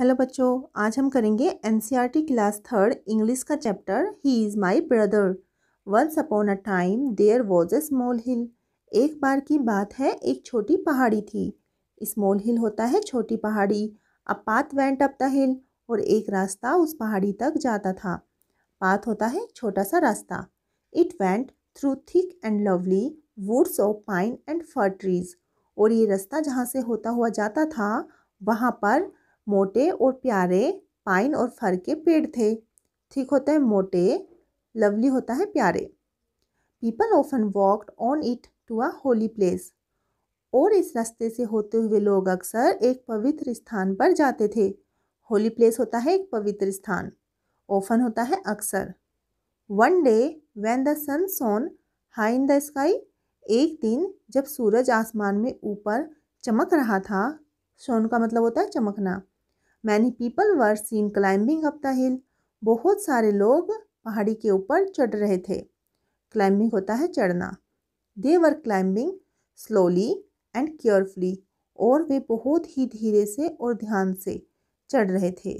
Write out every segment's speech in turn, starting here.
Hello बच्चों आज हम करेंगे एन क्लास थर्ड इंग्लिश का chapter he is my brother once upon a time there was a small hill एक बार की बात है एक छोटी पहाड़ी थी स्मॉल हिल होता है छोटी पहाड़ी a path went up the hill और एक रास्ता उस पहाड़ी तक जाता था पाथ होता है छोटा सा रास्ता it went through thick and lovely woods of pine and fir trees और ये रास्ता जहाँ से होता हुआ जाता था वहाँ पर मोटे और प्यारे पाइन और फर के पेड़ थे ठीक होता है मोटे लवली होता है प्यारे people often walked on it to a holy place और इस रास्ते से होते हुए लोग अक्सर एक पवित्र स्थान पर जाते थे होली प्लेस होता है एक पवित्र स्थान ऑफन होता है अक्सर one day when the sun shone high in the sky एक दिन जब सूरज आसमान में ऊपर चमक रहा था सोन का मतलब होता है चमकना many people were seen climbing up the hill बहुत सारे लोग पहाड़ी के ऊपर चढ़ रहे थे क्लाइंबिंग होता है चढ़ना they were climbing slowly and carefully और वे बहुत ही धीरे से और ध्यान से चढ़ रहे थे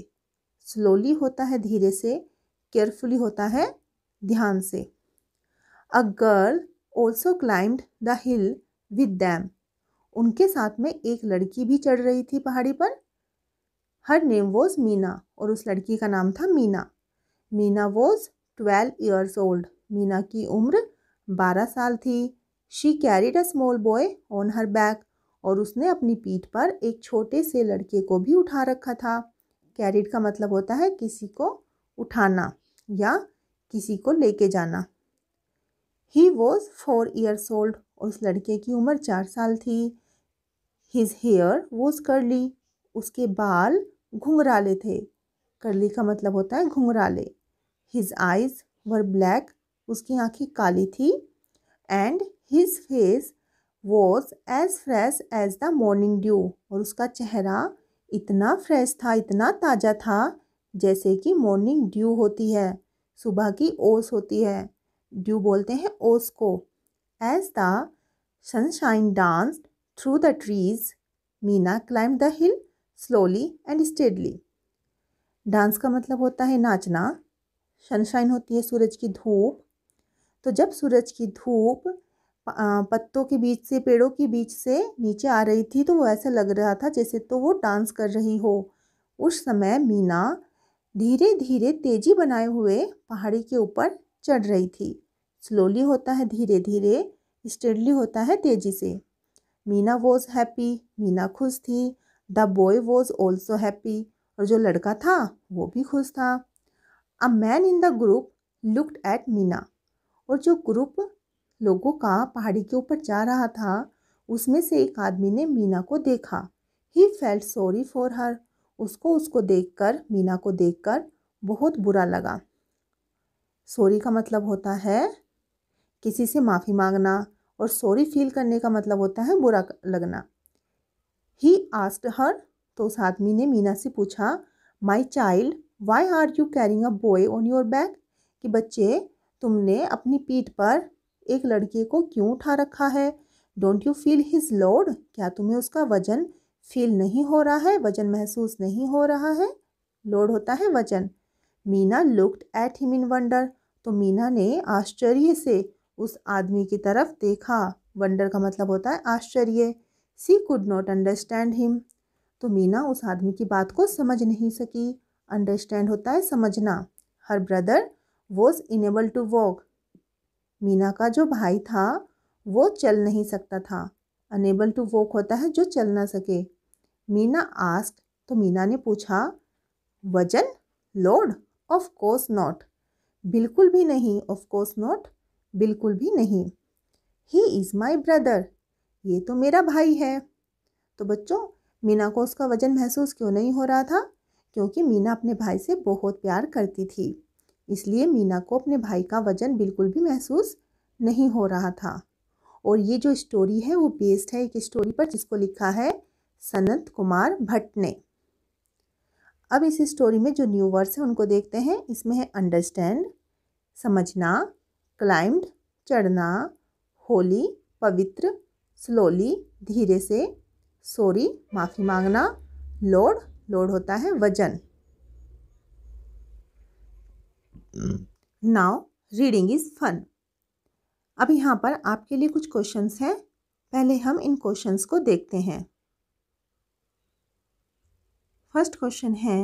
स्लोली होता है धीरे से केयरफुली होता है ध्यान से a girl also climbed the hill with them उनके साथ में एक लड़की भी चढ़ रही थी पहाड़ी पर हर नेम वॉज मीना और उस लड़की का नाम था Meena Meena was twelve years old Meena की उम्र बारह साल थी she carried a small boy on her back और उसने अपनी पीठ पर एक छोटे से लड़के को भी उठा रखा था कैरिड का मतलब होता है किसी को उठाना या किसी को लेके जाना he was four years old और उस लड़के की उम्र चार साल थी हिज हेयर वॉज ली उसके बाल घुंघराले थे करली का मतलब होता है घुंघराले हिज आइज वर ब्लैक उसकी आँखें काली थी and his face was as fresh as the morning dew और उसका चेहरा इतना फ्रेश था इतना ताज़ा था जैसे कि मॉर्निंग ड्यू होती है सुबह की ओस होती है ड्यू बोलते हैं ओस को as the sunshine dance through the trees Meena climb the hill slowly and steadily dance का मतलब होता है नाचना सनशाइन होती है सूरज की धूप तो जब सूरज की धूप पत्तों के बीच से पेड़ों के बीच से नीचे आ रही थी तो वो ऐसा लग रहा था जैसे तो वो डांस कर रही हो उस समय मीना धीरे धीरे तेजी बनाए हुए पहाड़ी के ऊपर चढ़ रही थी स्लोली होता है धीरे धीरे स्टेडली होता है तेज़ी से मीना वॉज हैप्पी मीना खुश थी the boy was also happy और जो लड़का था वो भी खुश था a man in the group looked at Meena और जो ग्रुप लोगों का पहाड़ी के ऊपर जा रहा था उसमें से एक आदमी ने मीना को देखा he felt sorry for her उसको उसको देखकर मीना को देखकर बहुत बुरा लगा सॉरी का मतलब होता है किसी से माफ़ी मांगना और सॉरी फील करने का मतलब होता है बुरा लगना ही आस्ट हर तो उस आदमी ने मीना से पूछा my child why are you carrying a boy on your back कि बच्चे तुमने अपनी पीठ पर एक लड़के को क्यों उठा रखा है don't you feel his load क्या तुम्हें उसका वजन फील नहीं हो रहा है वजन महसूस नहीं हो रहा है लोड होता है वजन Meena looked at him in wonder तो मीना ने आश्चर्य से उस आदमी की तरफ देखा वंडर का मतलब होता है आश्चर्य she could not understand him तो मीना उस आदमी की बात को समझ नहीं सकी अंडरस्टैंड होता है समझना her brother was unable to walk Meena का जो भाई था वो चल नहीं सकता था अनेबल टू वॉक होता है जो चल ना सके मीना आस्क तो मीना ने पूछा वजन लोड ऑफ कोर्स नॉट बिल्कुल भी नहीं ऑफ कोर्स नॉट बिल्कुल भी नहीं ही इज़ माई ब्रदर ये तो मेरा भाई है तो बच्चों मीना को उसका वज़न महसूस क्यों नहीं हो रहा था क्योंकि मीना अपने भाई से बहुत प्यार करती थी इसलिए मीना को अपने भाई का वज़न बिल्कुल भी महसूस नहीं हो रहा था और ये जो स्टोरी है वो बेस्ड है एक स्टोरी पर जिसको लिखा है सनत कुमार भट्ट ने अब इस स्टोरी में जो न्यू वर्ड्स हैं उनको देखते हैं इसमें है अंडरस्टैंड समझना क्लाइंब चढ़ना होली पवित्र स्लोली धीरे से सॉरी माफ़ी मांगना लोड लोड होता है वजन नाउ रीडिंग इज़ फन अब यहाँ पर आपके लिए कुछ क्वेश्चंस हैं पहले हम इन क्वेश्चंस को देखते हैं फर्स्ट क्वेश्चन है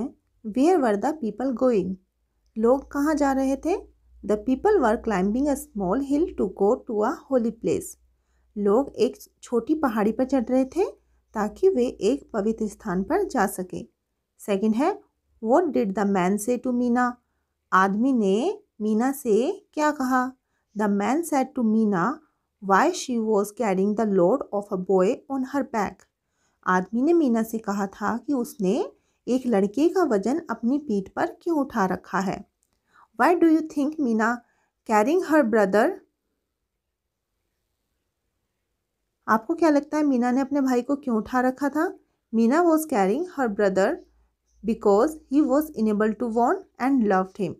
where were the people going लोग कहाँ जा रहे थे the people were climbing a small hill to go to a holy place लोग एक छोटी पहाड़ी पर चढ़ रहे थे ताकि वे एक पवित्र स्थान पर जा सके सेकंड है what did the man say to Meena आदमी ने मीना से क्या कहा the man said to Meena why she was carrying the load of a boy on her back आदमी ने मीना से कहा था कि उसने एक लड़के का वजन अपनी पीठ पर क्यों उठा रखा है why do you think Meena carrying her brother आपको क्या लगता है मीना ने अपने भाई को क्यों उठा रखा था Meena was carrying her brother because he was unable to want and loved him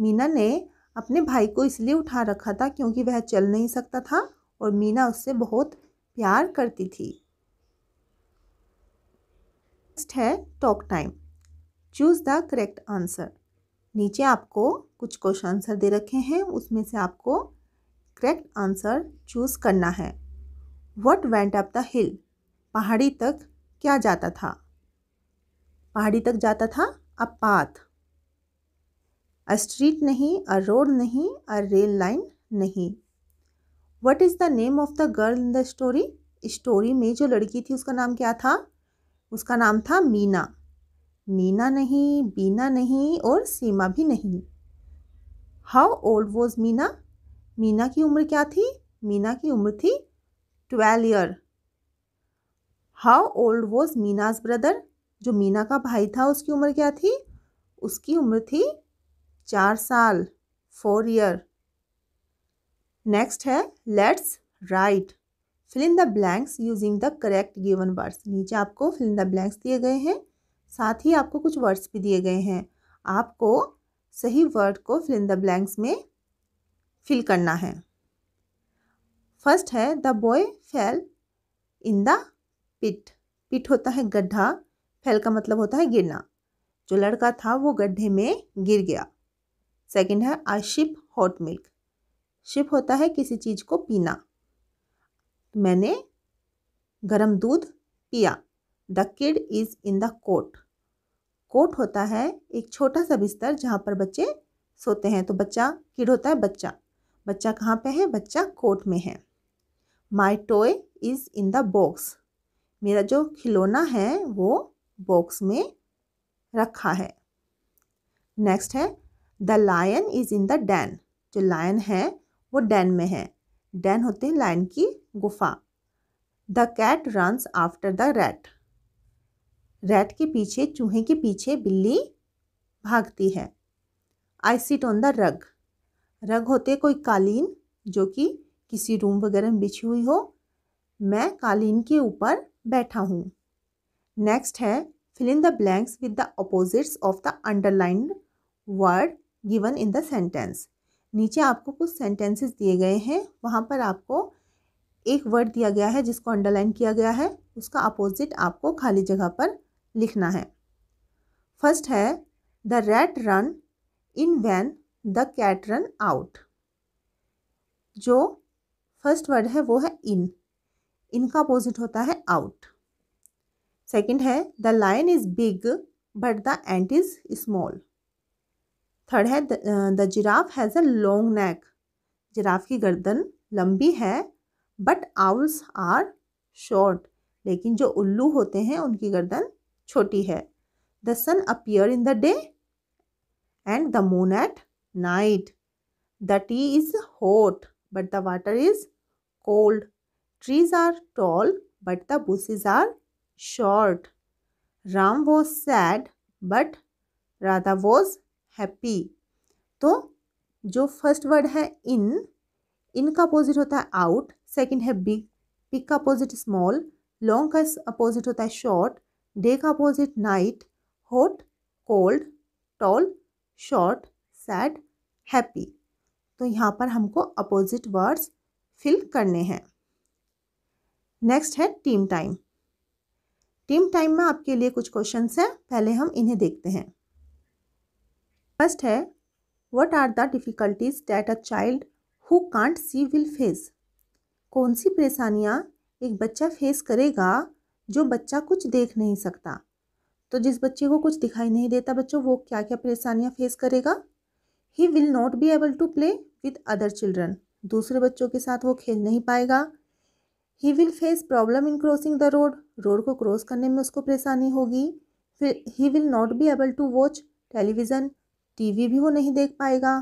Meena ने अपने भाई को इसलिए उठा रखा था क्योंकि वह चल नहीं सकता था और मीना उससे बहुत प्यार करती थी नेक्स्ट है talk time choose the correct answer नीचे आपको कुछ क्वेश्चन आंसर दे रखे हैं उसमें से आपको करेक्ट आंसर चूज़ करना है what went up the hill पहाड़ी तक क्या जाता था पहाड़ी तक जाता था अ पाथ अ स्ट्रीट नहीं अ रोड नहीं अ रेल लाइन नहीं what is the name of the girl in the story story में जो लड़की थी उसका नाम क्या था उसका नाम था मीना मीना नहीं बीना नहीं और सीमा भी नहीं how old was Meena Meena की उम्र क्या थी मीना की उम्र थी twelve year how old was Meena's brother जो मीना का भाई था उसकी उम्र क्या थी उसकी उम्र थी चार साल फोर ईयर नेक्स्ट है let's write fill in the blanks using the correct given words नीचे आपको फिल इन द ब्लैंक्स दिए गए हैं साथ ही आपको कुछ वर्ड्स भी दिए गए हैं आपको सही वर्ड को फिल इन द ब्लैंक्स में फिल करना है फर्स्ट है the boy fell in the pit pit होता है गड्ढा फेल का मतलब होता है गिरना जो लड़का था वो गड्ढे में गिर गया सेकंड है I sip hot milk sip होता है किसी चीज़ को पीना मैंने गरम दूध पिया the kid is in the coat coat होता है एक छोटा सा बिस्तर जहाँ पर बच्चे सोते हैं तो बच्चा किड होता है बच्चा बच्चा कहाँ पे है बच्चा कोट में है my toy is in the box मेरा जो खिलौना है वो बॉक्स में रखा है नेक्स्ट है the lion is in the den जो लायन है वो डैन में है डैन होते हैं लायन की गुफा the cat runs after the rat rat के पीछे चूहे के पीछे बिल्ली भागती है I sit on the rug रग होते कोई कालीन जो कि किसी रूम वगैरह में बिछी हुई हो मैं कालीन के ऊपर बैठा हूँ नेक्स्ट है fill in the blanks with the opposites of the underline word given in the sentence नीचे आपको कुछ सेंटेंसेस दिए गए हैं वहाँ पर आपको एक वर्ड दिया गया है जिसको अंडरलाइन किया गया है उसका अपोजिट आपको खाली जगह पर लिखना है फर्स्ट है the rat ran in when the cat ran out जो फर्स्ट वर्ड है वो है इन इनका अपोजिट होता है आउट सेकंड है the lion is big but the ant is small third है the giraffe has a long neck giraffe की गर्दन लंबी है बट आउल्स आर शॉर्ट लेकिन जो उल्लू होते हैं उनकी गर्दन छोटी है the sun appear in the day and the moon at night the tea is hot but the water is cold. Trees are tall, but the bushes are short. Ram was sad, but Radha was happy. तो जो first word है इन इन का opposite होता है out second है big पिक का opposite small long का अपोजिट होता है शॉर्ट डे का opposite night hot cold tall short sad happy तो यहाँ पर हमको अपोजिट वर्ड्स फिल करने हैं नेक्स्ट है टीम टाइम टीम टाइम में आपके लिए कुछ क्वेश्चन हैं पहले हम इन्हें देखते हैं फर्स्ट है what are the difficulties that a child who can't see will face कौन सी परेशानियाँ एक बच्चा फेस करेगा जो बच्चा कुछ देख नहीं सकता तो जिस बच्चे को कुछ दिखाई नहीं देता बच्चों वो क्या क्या परेशानियाँ फेस करेगा he will not be able to play with other children दूसरे बच्चों के साथ वो खेल नहीं पाएगा he will face problem in crossing the road road को क्रॉस करने में उसको परेशानी होगी फिर he will not be able to watch television TV भी वो नहीं देख पाएगा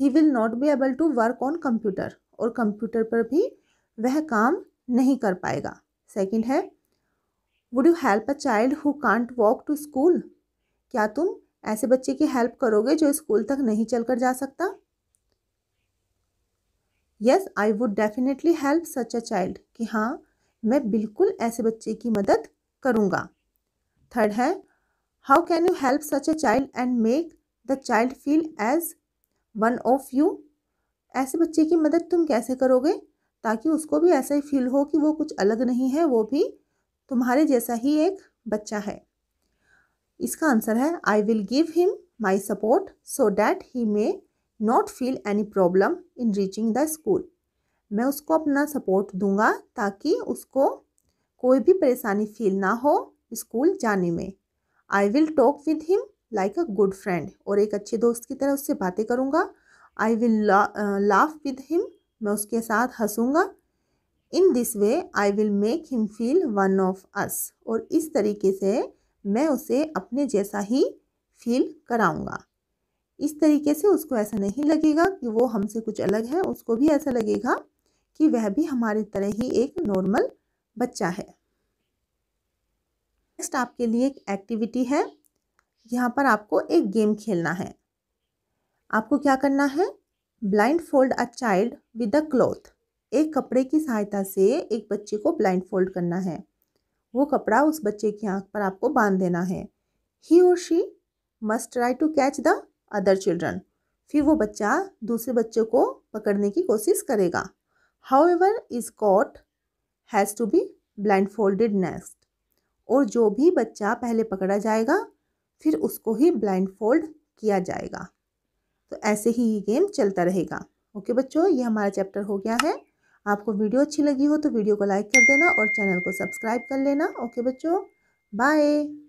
he will not be able to work on computer और कंप्यूटर पर भी वह काम नहीं कर पाएगा सेकेंड है would you help a child who can't walk to school क्या तुम ऐसे बच्चे की हेल्प करोगे जो स्कूल तक नहीं चलकर जा सकता yes I would definitely help such a child कि हाँ मैं बिल्कुल ऐसे बच्चे की मदद करूँगा थर्ड है how can you help such a child and make the child feel as one of you ऐसे बच्चे की मदद तुम कैसे करोगे ताकि उसको भी ऐसा ही फील हो कि वो कुछ अलग नहीं है वो भी तुम्हारे जैसा ही एक बच्चा है इसका आंसर है I will give him my support so that he may not feel any problem in reaching the school मैं उसको अपना सपोर्ट दूंगा ताकि उसको कोई भी परेशानी फील ना हो स्कूल जाने में I will talk with him like a good friend और एक अच्छे दोस्त की तरह उससे बातें करूँगा I will laugh with him मैं उसके साथ हंसूँगा in this way I will make him feel one of us और इस तरीके से मैं उसे अपने जैसा ही फील कराऊँगा इस तरीके से उसको ऐसा नहीं लगेगा कि वो हमसे कुछ अलग है उसको भी ऐसा लगेगा कि वह भी हमारी तरह ही एक नॉर्मल बच्चा है नेक्स्ट आपके लिए एक एक्टिविटी है यहाँ पर आपको एक गेम खेलना है आपको क्या करना है blindfold a child with a cloth एक कपड़े की सहायता से एक बच्चे को ब्लाइंड फोल्ड करना है वो कपड़ा उस बच्चे की आंख पर आपको बांध देना है ही और she must try to catch the other children फिर वो बच्चा दूसरे बच्चे को पकड़ने की कोशिश करेगा however is caught has to be blindfolded next और जो भी बच्चा पहले पकड़ा जाएगा फिर उसको ही ब्लाइंड फोल्ड किया जाएगा तो ऐसे ही ये गेम चलता रहेगा ओके बच्चों ये हमारा चैप्टर हो गया है आपको वीडियो अच्छी लगी हो तो वीडियो को लाइक कर देना और चैनल को सब्सक्राइब कर लेना ओके बच्चों बाय